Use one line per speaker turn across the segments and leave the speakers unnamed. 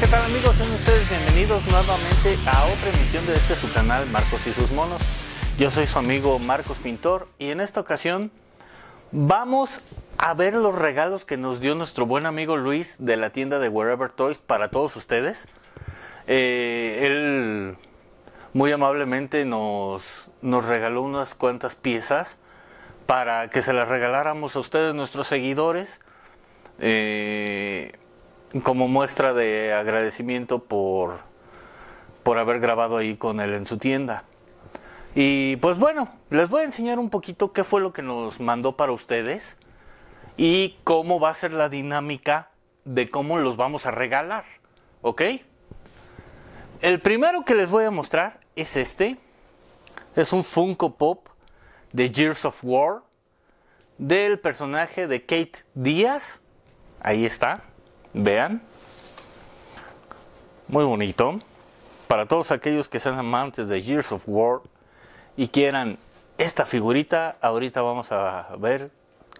¿qué tal amigos? Sean ustedes bienvenidos nuevamente a otra emisión de este su canal Marcos y sus monos. Yo soy su amigo Marcos Pintor y en esta ocasión vamos a ver los regalos que nos dio nuestro buen amigo Luis de la tienda de Wherever Toys para todos ustedes. Eh, él muy amablemente nos, nos regaló unas cuantas piezas para que se las regaláramos a ustedes, nuestros seguidores. Eh, como muestra de agradecimiento por, por haber grabado ahí con él en su tienda. Y pues bueno, les voy a enseñar un poquito qué fue lo que nos mandó para ustedes y cómo va a ser la dinámica de cómo los vamos a regalar. ¿Ok? El primero que les voy a mostrar es este. Es un Funko Pop de Gears of War del personaje de Kate Díaz. Ahí está. Vean. Muy bonito. Para todos aquellos que sean amantes de Years of War y quieran esta figurita, ahorita vamos a ver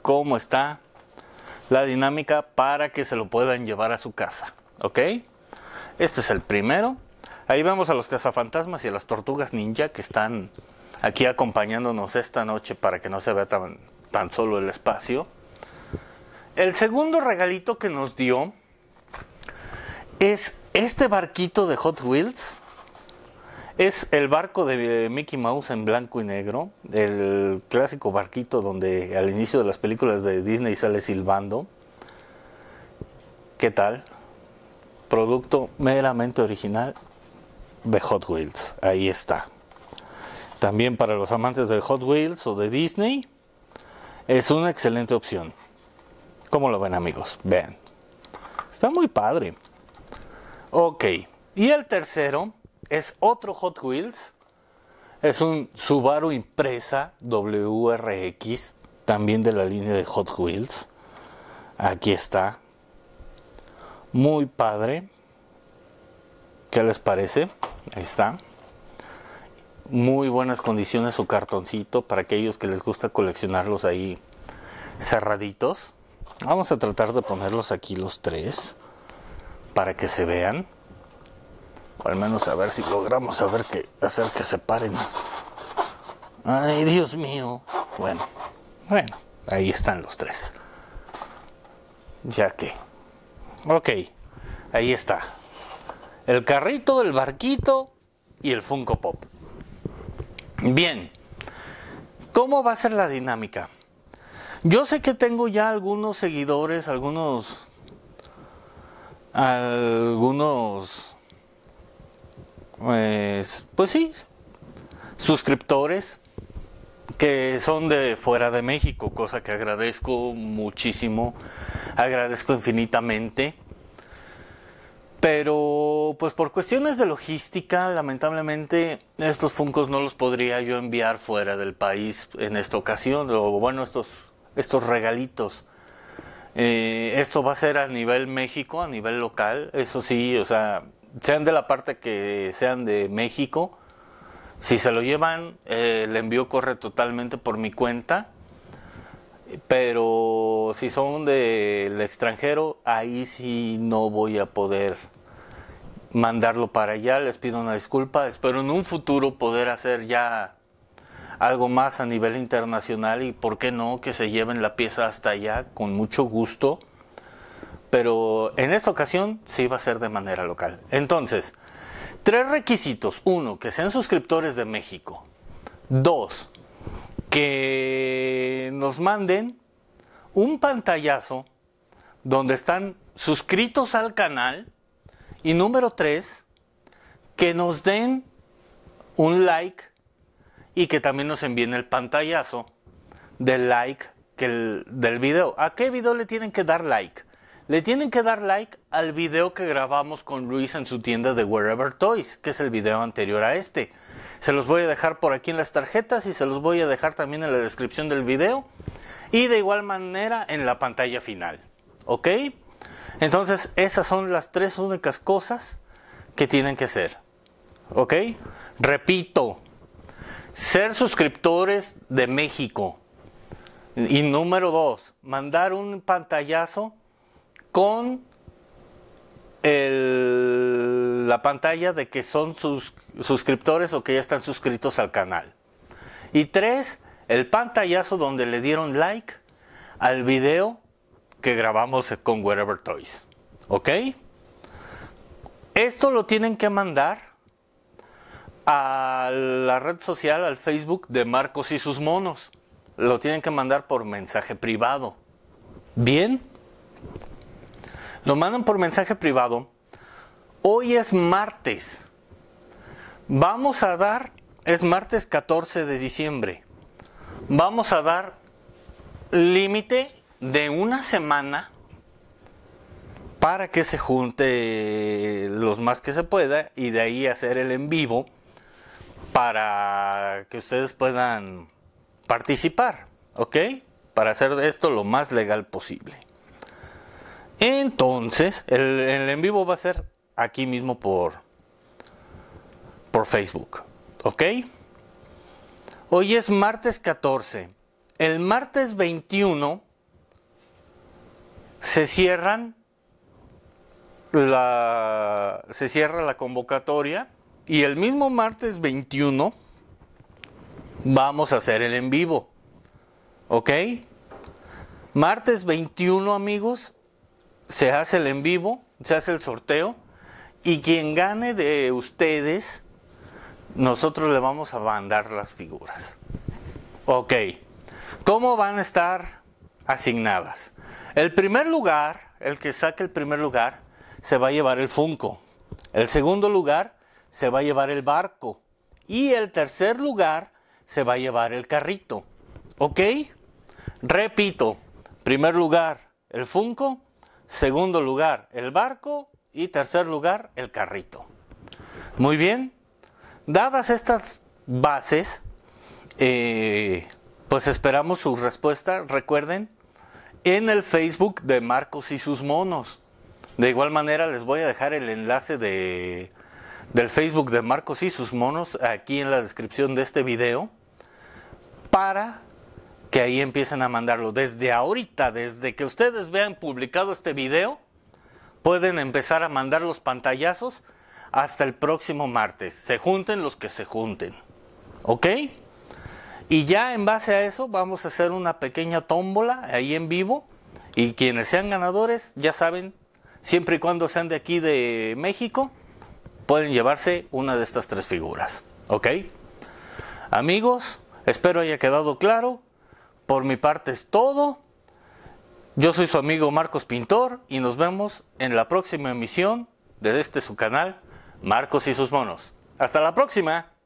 cómo está la dinámica para que se lo puedan llevar a su casa. ¿Ok? Este es el primero. Ahí vemos a los cazafantasmas y a las tortugas ninja que están aquí acompañándonos esta noche para que no se vea tan solo el espacio. El segundo regalito que nos dio es este barquito de Hot Wheels. Es el barco de Mickey Mouse en blanco y negro, el clásico barquito donde al inicio de las películas de Disney sale silbando. ¿Qué tal? Producto meramente original de Hot Wheels. Ahí está. También para los amantes de Hot Wheels o de Disney, es una excelente opción. ¿Cómo lo ven amigos? Vean. Está muy padre. Ok. Y el tercero es otro Hot Wheels. Es un Subaru Impresa WRX, también de la línea de Hot Wheels. Aquí está. Muy padre. ¿Qué les parece? Ahí está. Muy buenas condiciones su cartoncito para aquellos que les gusta coleccionarlos ahí cerraditos. Vamos a tratar de ponerlos aquí los tres para que se vean. al menos a ver si logramos saber que, hacer que se paren. Ay, Dios mío. Bueno, bueno, ahí están los tres. Ya que. Ok, ahí está. El carrito, el barquito y el Funko Pop. Bien, ¿cómo va a ser la dinámica? Yo sé que tengo ya algunos seguidores, algunos algunos pues, pues sí, suscriptores que son de fuera de México, cosa que agradezco muchísimo, agradezco infinitamente. Pero pues por cuestiones de logística, lamentablemente estos Funcos no los podría yo enviar fuera del país en esta ocasión, o bueno, estos estos regalitos. Eh, esto va a ser a nivel México, a nivel local, eso sí, o sea, sean de la parte que sean de México, si se lo llevan, eh, el envío corre totalmente por mi cuenta, pero si son del extranjero, ahí sí no voy a poder mandarlo para allá, les pido una disculpa, espero en un futuro poder hacer ya algo más a nivel internacional y por qué no que se lleven la pieza hasta allá con mucho gusto. Pero en esta ocasión sí va a ser de manera local. Entonces, tres requisitos. Uno, que sean suscriptores de México. Dos, que nos manden un pantallazo donde están suscritos al canal. Y número tres, que nos den un like y que también nos envíen el pantallazo del like del video. ¿A qué video le tienen que dar like? Le tienen que dar like al video que grabamos con Luis en su tienda de Wherever Toys, que es el video anterior a este. Se los voy a dejar por aquí en las tarjetas y se los voy a dejar también en la descripción del video y de igual manera en la pantalla final. ¿Ok? Entonces esas son las tres únicas cosas que tienen que hacer. ¿Ok? Repito, ser suscriptores de México. Y número dos, mandar un pantallazo con la pantalla de que son sus, suscriptores o que ya están suscritos al canal. Y tres, el pantallazo donde le dieron like al video que grabamos con Wherever Toys. ¿Ok? Esto lo tienen que mandar a la red social, al Facebook de Marcos y sus monos. Lo tienen que mandar por mensaje privado. ¿Bien? Lo mandan por mensaje privado. Hoy es martes. Vamos a dar, es martes 14 de diciembre. Vamos a dar límite de una semana para que se junte los más que se pueda y de ahí hacer el en vivo para que ustedes puedan participar, ¿ok? Para hacer esto lo más legal posible. Entonces, el, en vivo va a ser aquí mismo por, por Facebook, ¿ok? Hoy es martes 14. El martes 21 se cierran se cierra la convocatoria y el mismo martes 21 vamos a hacer el en vivo. ¿Ok? Martes 21 amigos, se hace el en vivo, se hace el sorteo. Y quien gane de ustedes, nosotros le vamos a mandar las figuras. Ok, ¿cómo van a estar asignadas? El primer lugar, el que saque el primer lugar, se va a llevar el Funko. El segundo lugar se va a llevar el barco y el tercer lugar se va a llevar el carrito. ¿Ok? Repito, primer lugar el Funko, segundo lugar el barco y tercer lugar el carrito. Muy bien, dadas estas bases, eh, pues esperamos su respuesta, recuerden, en el Facebook de Marcos y sus monos. De igual manera les voy a dejar el enlace de del Facebook de Marcos y sus monos aquí en la descripción de este video para que ahí empiecen a mandarlo. Desde ahorita, desde que ustedes vean publicado este video, pueden empezar a mandar los pantallazos hasta el próximo martes. Se junten los que se junten. ¿Ok? Y ya en base a eso vamos a hacer una pequeña tómbola ahí en vivo. Y quienes sean ganadores, ya saben, siempre y cuando sean de aquí de México, pueden llevarse una de estas tres figuras. ¿Ok? Amigos, espero haya quedado claro. Por mi parte es todo. Yo soy su amigo Marcos Pintor y nos vemos en la próxima emisión de este su canal, Marcos y sus monos. Hasta la próxima.